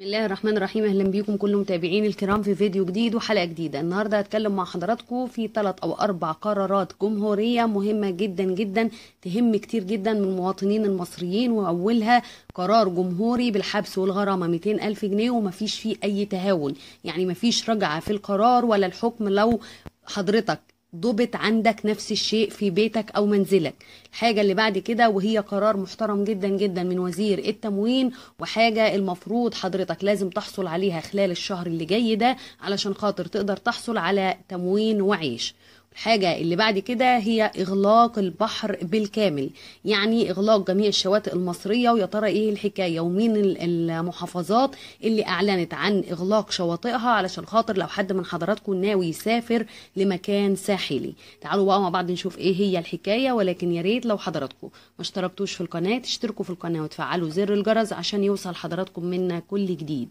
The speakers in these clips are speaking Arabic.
بسم الله الرحمن الرحيم اهلا بيكم كل متابعين الكرام في فيديو جديد وحلقه جديده النهارده هتكلم مع حضراتكم في ثلاث او اربع قرارات جمهوريه مهمه جدا جدا تهم كتير جدا من المواطنين المصريين واولها قرار جمهوري بالحبس والغرامه 200 الف جنيه ومفيش فيه اي تهاون يعني مفيش رجعه في القرار ولا الحكم لو حضرتك ضبط عندك نفس الشيء في بيتك او منزلك الحاجه اللي بعد كده وهي قرار محترم جدا جدا من وزير التموين وحاجه المفروض حضرتك لازم تحصل عليها خلال الشهر اللي جاي ده علشان خاطر تقدر تحصل على تموين وعيش الحاجة اللي بعد كده هي إغلاق البحر بالكامل يعني إغلاق جميع الشواطئ المصرية ويا ترى إيه الحكاية ومين المحافظات اللي أعلنت عن إغلاق شواطئها علشان خاطر لو حد من حضراتكم ناوي يسافر لمكان ساحلي تعالوا بقى مع بعض نشوف إيه هي الحكاية ولكن يا ريت لو حضراتكم ما اشتركتوش في القناة تشتركوا في القناة وتفعلوا زر الجرس عشان يوصل حضراتكم منا كل جديد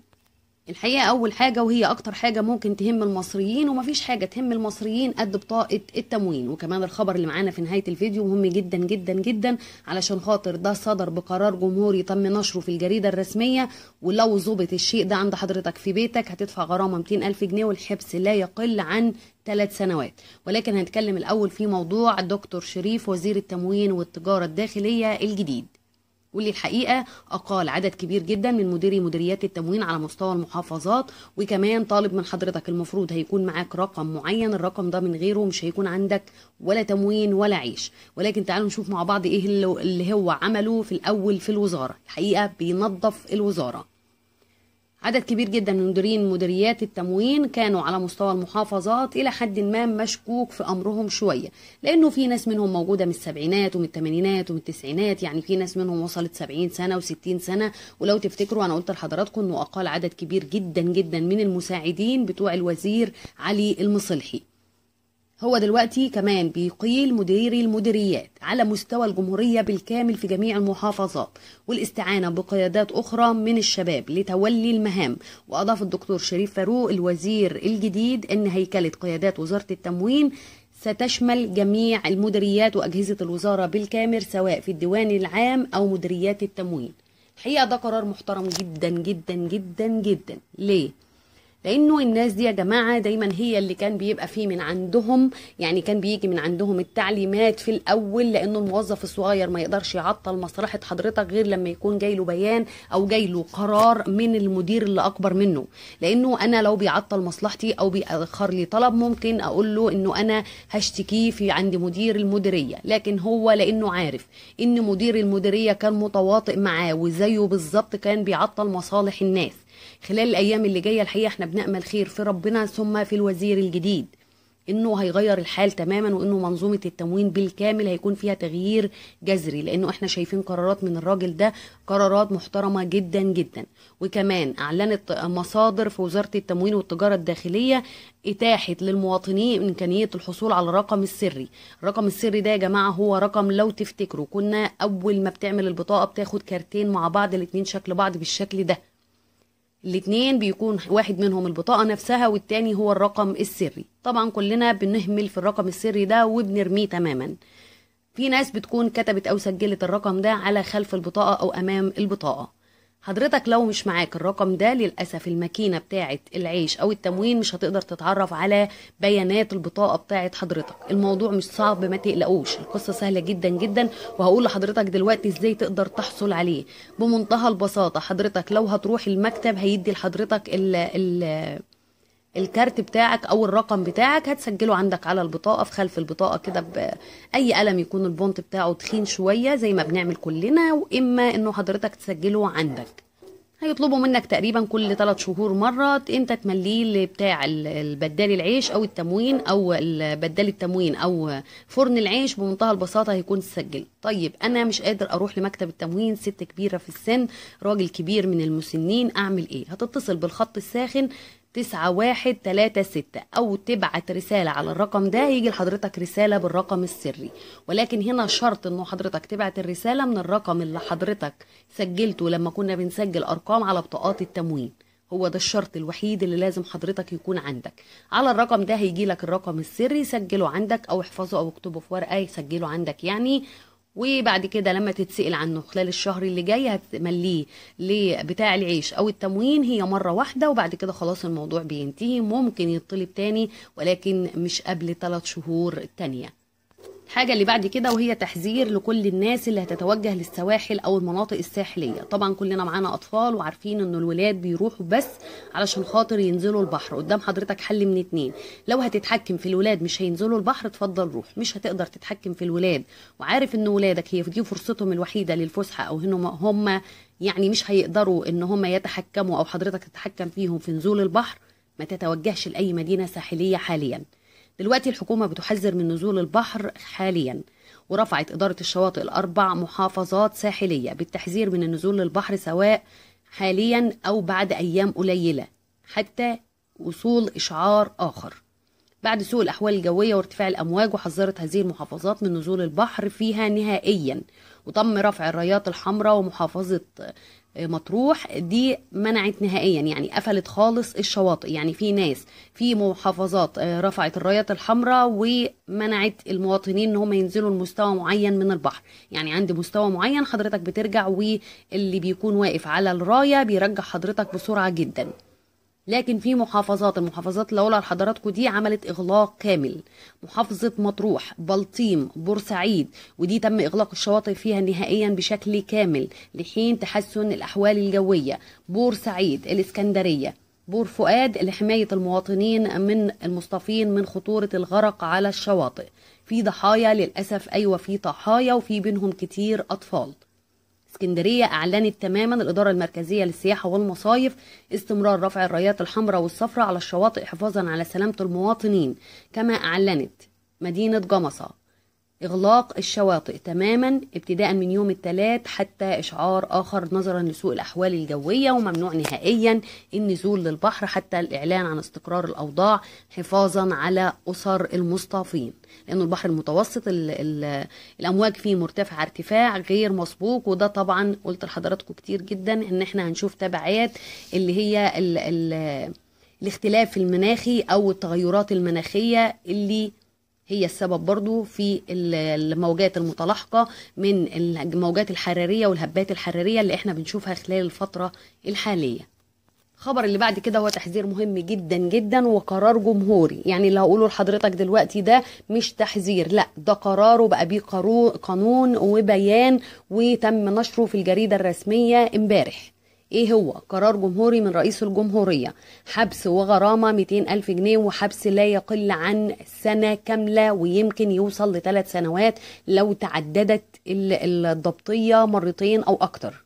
الحقيقه اول حاجه وهي اكتر حاجه ممكن تهم المصريين ومفيش حاجه تهم المصريين قد بطاقه التموين وكمان الخبر اللي معانا في نهايه الفيديو مهم جدا جدا جدا علشان خاطر ده صدر بقرار جمهوري تم نشره في الجريده الرسميه ولو ظبط الشيء ده عند حضرتك في بيتك هتدفع غرامه 200 الف جنيه والحبس لا يقل عن ثلاث سنوات ولكن هنتكلم الاول في موضوع دكتور شريف وزير التموين والتجاره الداخليه الجديد واللي الحقيقه اقال عدد كبير جدا من مديري مديريات التموين على مستوى المحافظات وكمان طالب من حضرتك المفروض هيكون معاك رقم معين الرقم ده من غيره مش هيكون عندك ولا تموين ولا عيش ولكن تعالوا نشوف مع بعض ايه اللي هو عمله في الاول في الوزاره الحقيقه بينظف الوزاره عدد كبير جدا من مديرين مديريات التموين كانوا على مستوى المحافظات إلى حد ما مشكوك في أمرهم شوية لأنه في ناس منهم موجودة من السبعينات ومن الثمانينات ومن التسعينات يعني في ناس منهم وصلت سبعين سنة وستين سنة ولو تفتكروا أنا قلت لحضراتكم أنه أقال عدد كبير جدا جدا من المساعدين بتوع الوزير علي المصلحي هو دلوقتي كمان بيقيل مديري المديريات على مستوى الجمهورية بالكامل في جميع المحافظات والاستعانة بقيادات أخرى من الشباب لتولي المهام وأضاف الدكتور شريف فاروق الوزير الجديد أن هيكلة قيادات وزارة التموين ستشمل جميع المديريات وأجهزة الوزارة بالكامل سواء في الديوان العام أو مديريات التموين الحقيقة ده قرار محترم جدا جدا جدا جدا ليه؟ لانه الناس دي يا جماعه دايما هي اللي كان بيبقى فيه من عندهم يعني كان بيجي من عندهم التعليمات في الاول لانه الموظف الصغير ما يقدرش يعطل مصلحه حضرتك غير لما يكون جاي له بيان او جاي له قرار من المدير اللي اكبر منه لانه انا لو بيعطل مصلحتي او بيأخر لي طلب ممكن اقول له انه انا هشتكيه في عند مدير المديريه لكن هو لانه عارف ان مدير المديريه كان متواطئ معاه وزيه بالظبط كان بيعطل مصالح الناس خلال الايام اللي جايه الحقيقه احنا بنامل خير في ربنا ثم في الوزير الجديد انه هيغير الحال تماما وانه منظومه التموين بالكامل هيكون فيها تغيير جذري لانه احنا شايفين قرارات من الراجل ده قرارات محترمه جدا جدا وكمان اعلنت مصادر في وزاره التموين والتجاره الداخليه اتاحت للمواطنين امكانيه الحصول على الرقم السري الرقم السري ده يا جماعه هو رقم لو تفتكروا كنا اول ما بتعمل البطاقه بتاخد كارتين مع بعض الاتنين شكل بعض بالشكل ده الاتنين بيكون واحد منهم البطاقة نفسها والتاني هو الرقم السري طبعا كلنا بنهمل في الرقم السري ده وبنرميه تماما في ناس بتكون كتبت أو سجلت الرقم ده على خلف البطاقة أو أمام البطاقة حضرتك لو مش معاك الرقم ده للأسف الماكينة بتاعة العيش أو التموين مش هتقدر تتعرف على بيانات البطاقة بتاعة حضرتك الموضوع مش صعب ما تقلقوش القصة سهلة جدا جدا وهقول لحضرتك دلوقتي ازاي تقدر تحصل عليه بمنتهى البساطة حضرتك لو هتروح المكتب هيدي لحضرتك ال ال الكارت بتاعك او الرقم بتاعك هتسجله عندك على البطاقه في خلف البطاقه كده باي قلم يكون البونت بتاعه تخين شويه زي ما بنعمل كلنا واما انه حضرتك تسجله عندك هيطلبوا منك تقريبا كل ثلاث شهور مرة امتى تمليه بتاع البدال العيش او التموين او بدال التموين او فرن العيش بمنتهى البساطة هيكون سجل طيب انا مش قادر اروح لمكتب التموين ست كبيرة في السن راجل كبير من المسنين اعمل ايه هتتصل بالخط الساخن تسعة واحد تلاتة ستة أو تبعت رسالة على الرقم ده يجي لحضرتك رسالة بالرقم السري ولكن هنا شرط إنه حضرتك تبعت الرسالة من الرقم اللي حضرتك سجلته لما كنا بنسجل أرقام على بطاقات التموين هو ده الشرط الوحيد اللي لازم حضرتك يكون عندك على الرقم ده هيجي لك الرقم السري سجله عندك او احفظه او اكتبه في ورقه يسجله عندك يعني وبعد كده لما تتسأل عنه خلال الشهر اللي جاي هتمليه لبتاع العيش او التموين هي مره واحده وبعد كده خلاص الموضوع بينتهي ممكن يطلب تاني ولكن مش قبل ثلاث شهور تانيه الحاجه اللي بعد كده وهي تحذير لكل الناس اللي هتتوجه للسواحل او المناطق الساحليه طبعا كلنا معانا اطفال وعارفين ان الولاد بيروحوا بس علشان خاطر ينزلوا البحر قدام حضرتك حل من اتنين لو هتتحكم في الولاد مش هينزلوا البحر اتفضل روح مش هتقدر تتحكم في الولاد وعارف ان ولادك هي دي فرصتهم الوحيده للفسحه او هم هم يعني مش هيقدروا ان هم يتحكموا او حضرتك تتحكم فيهم في نزول البحر ما تتوجهش لاي مدينه ساحليه حاليا دلوقتي الحكومة بتحذر من نزول البحر حاليا ورفعت إدارة الشواطئ الأربع محافظات ساحلية بالتحذير من النزول للبحر سواء حاليا أو بعد أيام قليلة حتى وصول إشعار آخر بعد سوء الأحوال الجوية وارتفاع الأمواج وحذرت هذه المحافظات من نزول البحر فيها نهائيا وتم رفع الرايات الحمراء ومحافظة مطروح دي منعت نهائيا يعني قفلت خالص الشواطئ يعني في ناس في محافظات آه، رفعت الرايات الحمراء ومنعت المواطنين ان هم ينزلوا لمستوى معين من البحر يعني عند مستوى معين حضرتك بترجع واللي بيكون واقف على الرايه بيرجع حضرتك بسرعه جدا لكن في محافظات المحافظات اللي لحضراتكم دي عملت اغلاق كامل محافظه مطروح بلطيم بورسعيد ودي تم اغلاق الشواطئ فيها نهائيا بشكل كامل لحين تحسن الاحوال الجويه بورسعيد الاسكندريه بور فؤاد لحماية المواطنين من المصطفين من خطورة الغرق على الشواطئ في ضحايا للأسف أيوة في ضحايا وفي بينهم كتير أطفال اسكندريه اعلنت تماما الاداره المركزيه للسياحه والمصايف استمرار رفع الرايات الحمراء والصفراء على الشواطئ حفاظا على سلامه المواطنين كما اعلنت مدينه جمصه إغلاق الشواطئ تماما ابتداء من يوم الثلاث حتى إشعار آخر نظرا لسوء الأحوال الجوية وممنوع نهائيا النزول للبحر حتى الإعلان عن استقرار الأوضاع حفاظا على أسر المصطافين لأن البحر المتوسط الـ الـ الأمواج فيه مرتفعة ارتفاع غير مسبوق وده طبعا قلت لحضراتكم كتير جدا إن احنا هنشوف تبعات اللي هي الـ الـ الاختلاف المناخي أو التغيرات المناخية اللي هي السبب برضو في الموجات المتلاحقة من الموجات الحرارية والهبات الحرارية اللي احنا بنشوفها خلال الفترة الحالية الخبر اللي بعد كده هو تحذير مهم جدا جدا وقرار جمهوري يعني اللي هقوله لحضرتك دلوقتي ده مش تحذير لا ده قرار وبقى بيه قانون وبيان وتم نشره في الجريدة الرسمية امبارح ايه هو قرار جمهوري من رئيس الجمهورية حبس وغرامة 200 ألف جنيه وحبس لا يقل عن سنة كاملة ويمكن يوصل لثلاث سنوات لو تعددت الضبطية مرتين أو أكتر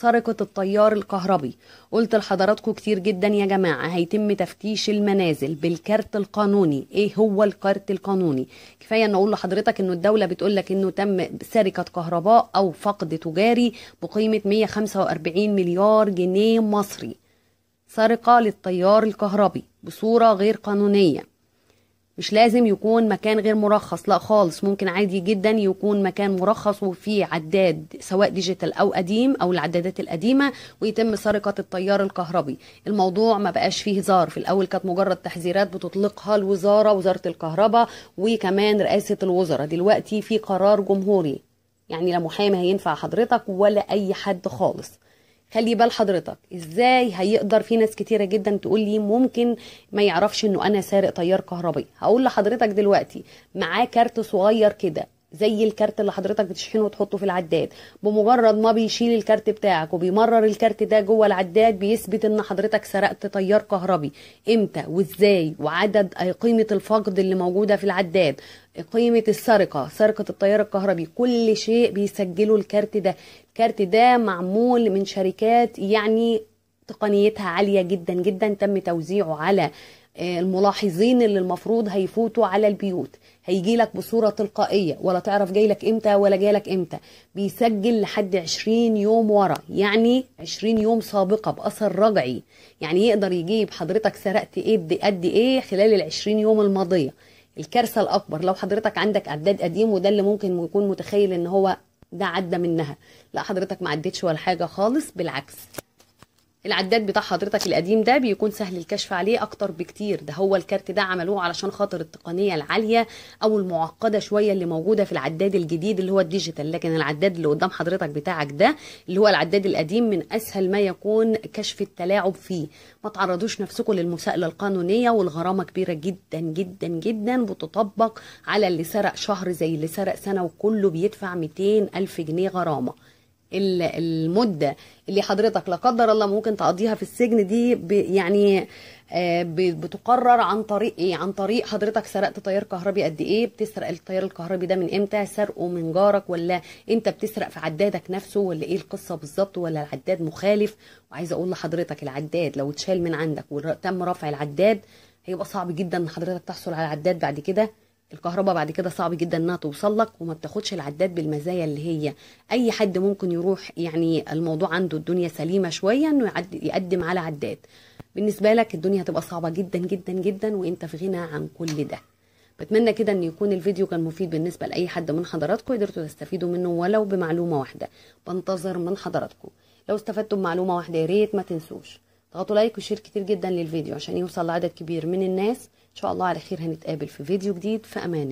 سرقة التيار الكهربي قلت لحضراتكم كتير جدا يا جماعة هيتم تفتيش المنازل بالكارت القانوني ايه هو الكارت القانوني كفاية ان اقول لحضرتك انه الدولة بتقول لك انه تم سرقة كهرباء او فقد تجاري بقيمة 145 مليار جنيه مصري سرقة للتيار الكهربي بصورة غير قانونية مش لازم يكون مكان غير مرخص لا خالص ممكن عادي جدا يكون مكان مرخص وفيه عداد سواء ديجيتال او قديم او العدادات القديمه ويتم سرقه التيار الكهربي الموضوع ما بقاش فيه هزار في الاول كانت مجرد تحذيرات بتطلقها الوزاره وزاره الكهرباء وكمان رئاسه الوزراء دلوقتي في قرار جمهوري يعني لا محامي هينفع حضرتك ولا اي حد خالص خلي بال حضرتك ازاي هيقدر في ناس كتيره جدا تقول لي ممكن ما يعرفش انه انا سارق تيار كهربائي هقول لحضرتك دلوقتي معاه كارت صغير كده زي الكارت اللي حضرتك بتشحنه وتحطه في العداد بمجرد ما بيشيل الكارت بتاعك وبيمرر الكارت ده جوه العداد بيثبت ان حضرتك سرقت تيار كهربي امتى وازاي وعدد قيمه الفقد اللي موجوده في العداد قيمه السرقه سرقه التيار الكهربي كل شيء بيسجله الكارت ده الكارت ده معمول من شركات يعني تقنيتها عاليه جدا جدا تم توزيعه على آه، الملاحظين اللي المفروض هيفوتوا على البيوت هيجي لك بصورة تلقائية ولا تعرف جاي لك امتى ولا جاي لك امتى بيسجل لحد 20 يوم ورا يعني 20 يوم سابقة بأثر رجعي يعني يقدر يجيب حضرتك سرقت ايه قد ايه, إيه خلال ال 20 يوم الماضية الكارثة الأكبر لو حضرتك عندك أعداد قديم وده اللي ممكن يكون متخيل ان هو ده عدى منها لا حضرتك ما عدتش ولا حاجة خالص بالعكس العداد بتاع حضرتك القديم ده بيكون سهل الكشف عليه اكتر بكتير ده هو الكارت ده عملوه علشان خاطر التقنيه العاليه او المعقده شويه اللي موجوده في العداد الجديد اللي هو الديجيتال لكن العداد اللي قدام حضرتك بتاعك ده اللي هو العداد القديم من اسهل ما يكون كشف التلاعب فيه ما تعرضوش نفسكم للمساءله القانونيه والغرامه كبيره جدا جدا جدا بتطبق على اللي سرق شهر زي اللي سرق سنه وكله بيدفع 200 الف جنيه غرامه المده اللي حضرتك لا قدر الله ممكن تقضيها في السجن دي يعني آه، بتقرر عن طريق ايه عن طريق حضرتك سرقت تيار كهربي قد ايه بتسرق التيار الكهربي ده من امتى سرقه من جارك ولا انت بتسرق في عدادك نفسه ولا ايه القصه بالظبط ولا العداد مخالف وعايزه اقول لحضرتك العداد لو اتشال من عندك وتم رفع العداد هيبقى صعب جدا ان حضرتك تحصل على عداد بعد كده الكهرباء بعد كده صعب جدا انها توصل لك وما بتاخدش العداد بالمزايا اللي هي اي حد ممكن يروح يعني الموضوع عنده الدنيا سليمه شويه انه يقدم على عداد بالنسبه لك الدنيا هتبقى صعبه جدا جدا جدا وانت في غنى عن كل ده بتمنى كده ان يكون الفيديو كان مفيد بالنسبه لاي حد من حضراتكم قدرتوا تستفيدوا منه ولو بمعلومه واحده بنتظر من حضراتكم لو استفدتوا بمعلومه واحده يا ريت ما تنسوش اضغطوا لايك وشير كتير جدا للفيديو عشان يوصل لعدد كبير من الناس ان شاء الله على خير هنتقابل في فيديو جديد في امان